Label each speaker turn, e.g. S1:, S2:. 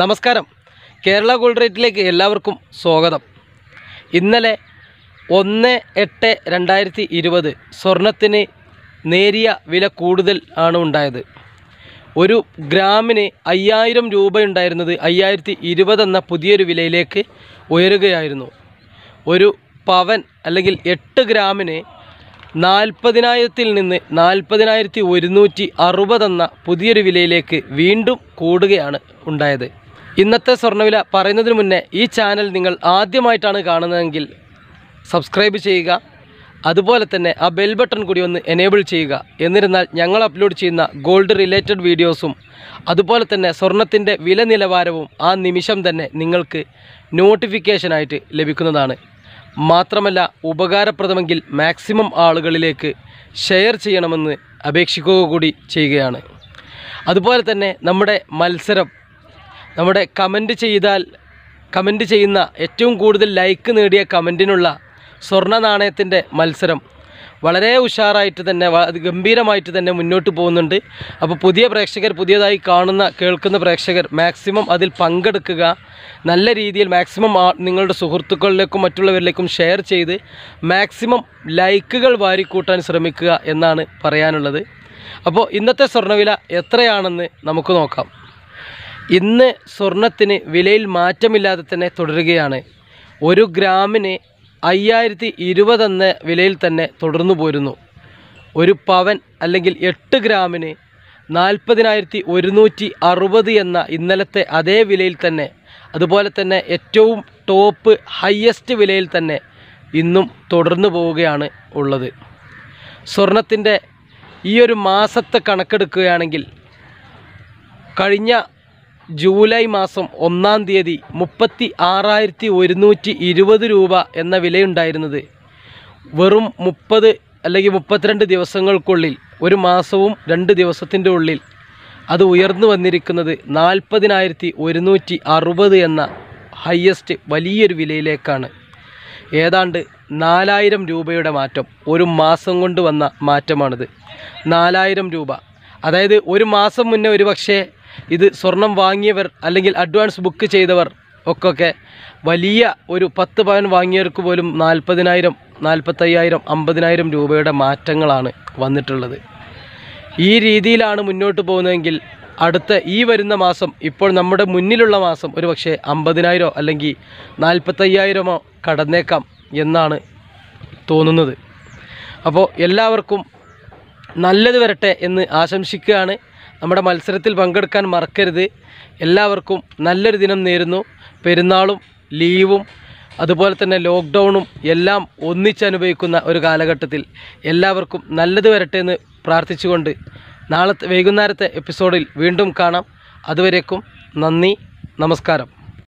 S1: നമസ്കാരം കേരള ഗോൾഡ് റേറ്റിലേക്ക് എല്ലാവർക്കും സ്വാഗതം ഇന്നലെ ഒന്ന് എട്ട് രണ്ടായിരത്തി ഇരുപത് സ്വർണത്തിന് നേരിയ വില കൂടുതൽ ആണ് ഉണ്ടായത് ഒരു ഗ്രാമിന് അയ്യായിരം രൂപയുണ്ടായിരുന്നത് അയ്യായിരത്തി ഇരുപത് എന്ന പുതിയൊരു വിലയിലേക്ക് ഉയരുകയായിരുന്നു ഒരു പവൻ അല്ലെങ്കിൽ എട്ട് ഗ്രാമിന് നാൽപ്പതിനായിരത്തിൽ നിന്ന് നാൽപ്പതിനായിരത്തി ഒരുന്നൂറ്റി അറുപതെന്ന പുതിയൊരു വിലയിലേക്ക് വീണ്ടും കൂടുകയാണ് ഉണ്ടായത് ഇന്നത്തെ സ്വർണ്ണവില പറയുന്നതിന് മുന്നേ ഈ ചാനൽ നിങ്ങൾ ആദ്യമായിട്ടാണ് കാണുന്നതെങ്കിൽ സബ്സ്ക്രൈബ് ചെയ്യുക അതുപോലെ തന്നെ ആ ബെൽ ബട്ടൺ കൂടി ഒന്ന് എനേബിൾ ചെയ്യുക എന്നിരുന്നാൽ ഞങ്ങൾ അപ്ലോഡ് ചെയ്യുന്ന ഗോൾഡ് റിലേറ്റഡ് വീഡിയോസും അതുപോലെ തന്നെ സ്വർണത്തിൻ്റെ വില നിലവാരവും ആ നിമിഷം തന്നെ നിങ്ങൾക്ക് നോട്ടിഫിക്കേഷനായിട്ട് ലഭിക്കുന്നതാണ് മാത്രമല്ല ഉപകാരപ്രദമെങ്കിൽ മാക്സിമം ആളുകളിലേക്ക് ഷെയർ ചെയ്യണമെന്ന് അപേക്ഷിക്കുക കൂടി ചെയ്യുകയാണ് അതുപോലെ തന്നെ നമ്മുടെ മത്സരം നമ്മുടെ കമൻറ്റ് ചെയ്താൽ കമൻറ്റ് ചെയ്യുന്ന ഏറ്റവും കൂടുതൽ ലൈക്ക് നേടിയ കമൻറ്റിനുള്ള സ്വർണ്ണ നാണയത്തിൻ്റെ മത്സരം വളരെ ഉഷാറായിട്ട് തന്നെ ഗംഭീരമായിട്ട് തന്നെ മുന്നോട്ട് പോകുന്നുണ്ട് അപ്പോൾ പുതിയ പ്രേക്ഷകർ പുതിയതായി കാണുന്ന കേൾക്കുന്ന പ്രേക്ഷകർ മാക്സിമം അതിൽ പങ്കെടുക്കുക നല്ല രീതിയിൽ മാക്സിമം നിങ്ങളുടെ സുഹൃത്തുക്കളിലേക്കും മറ്റുള്ളവരിലേക്കും ഷെയർ ചെയ്ത് മാക്സിമം ലൈക്കുകൾ വാരിക്കൂട്ടാൻ ശ്രമിക്കുക എന്നാണ് പറയാനുള്ളത് അപ്പോൾ ഇന്നത്തെ സ്വർണ്ണവില എത്രയാണെന്ന് നമുക്ക് നോക്കാം ഇന്ന് സ്വർണത്തിന് വിലയിൽ മാറ്റമില്ലാതെ തന്നെ തുടരുകയാണ് ഒരു ഗ്രാമിന് അയ്യായിരത്തി ഇരുപതെന്ന വിലയിൽ തന്നെ തുടർന്നു പോരുന്നു ഒരു പവൻ അല്ലെങ്കിൽ എട്ട് ഗ്രാമിന് നാൽപ്പതിനായിരത്തി ഒരുന്നൂറ്റി അറുപത് എന്ന ഇന്നലത്തെ അതേ വിലയിൽ തന്നെ അതുപോലെ തന്നെ ഏറ്റവും ടോപ്പ് ഹയസ്റ്റ് വിലയിൽ തന്നെ ഇന്നും തുടർന്നു പോവുകയാണ് ഉള്ളത് സ്വർണത്തിൻ്റെ ഈ ഒരു മാസത്തെ കണക്കെടുക്കുകയാണെങ്കിൽ കഴിഞ്ഞ ജൂലൈ മാസം ഒന്നാം തീയതി മുപ്പത്തി ആറായിരത്തി ഒരുന്നൂറ്റി ഇരുപത് രൂപ എന്ന വിലയുണ്ടായിരുന്നത് വെറും മുപ്പത് അല്ലെങ്കിൽ മുപ്പത്തിരണ്ട് ദിവസങ്ങൾക്കുള്ളിൽ ഒരു മാസവും രണ്ട് ദിവസത്തിൻ്റെ ഉള്ളിൽ അത് ഉയർന്നു വന്നിരിക്കുന്നത് നാൽപ്പതിനായിരത്തി ഒരുന്നൂറ്റി അറുപത് എന്ന ഹയ്യസ്റ്റ് വലിയൊരു വിലയിലേക്കാണ് ഏതാണ്ട് നാലായിരം രൂപയുടെ മാറ്റം ഒരു മാസം കൊണ്ട് വന്ന മാറ്റമാണിത് നാലായിരം രൂപ അതായത് ഒരു മാസം മുന്നേ ഒരു പക്ഷേ ഇത് സ്വർണം വാങ്ങിയവർ അല്ലെങ്കിൽ അഡ്വാൻസ് ബുക്ക് ചെയ്തവർ ഒക്കെ വലിയ ഒരു പത്ത് പവൻ വാങ്ങിയവർക്ക് പോലും നാൽപ്പതിനായിരം നാൽപ്പത്തയ്യായിരം അമ്പതിനായിരം രൂപയുടെ മാറ്റങ്ങളാണ് വന്നിട്ടുള്ളത് ഈ രീതിയിലാണ് മുന്നോട്ട് പോകുന്നതെങ്കിൽ അടുത്ത ഈ വരുന്ന മാസം ഇപ്പോൾ നമ്മുടെ മുന്നിലുള്ള മാസം ഒരു പക്ഷേ അമ്പതിനായിരമോ അല്ലെങ്കിൽ നാൽപ്പത്തയ്യായിരമോ കടന്നേക്കാം എന്നാണ് തോന്നുന്നത് അപ്പോൾ എല്ലാവർക്കും നല്ലത് വരട്ടെ എന്ന് ആശംസിക്കുകയാണ് നമ്മുടെ മത്സരത്തിൽ പങ്കെടുക്കാൻ മറക്കരുത് എല്ലാവർക്കും നല്ലൊരു ദിനം നേരുന്നു പെരുന്നാളും ലീവും അതുപോലെ തന്നെ ലോക്ക്ഡൗണും എല്ലാം ഒന്നിച്ചനുഭവിക്കുന്ന ഒരു കാലഘട്ടത്തിൽ എല്ലാവർക്കും നല്ലത് വരട്ടെ എന്ന് പ്രാർത്ഥിച്ചുകൊണ്ട് നാളത്തെ വൈകുന്നേരത്തെ എപ്പിസോഡിൽ വീണ്ടും കാണാം അതുവരേക്കും നന്ദി നമസ്കാരം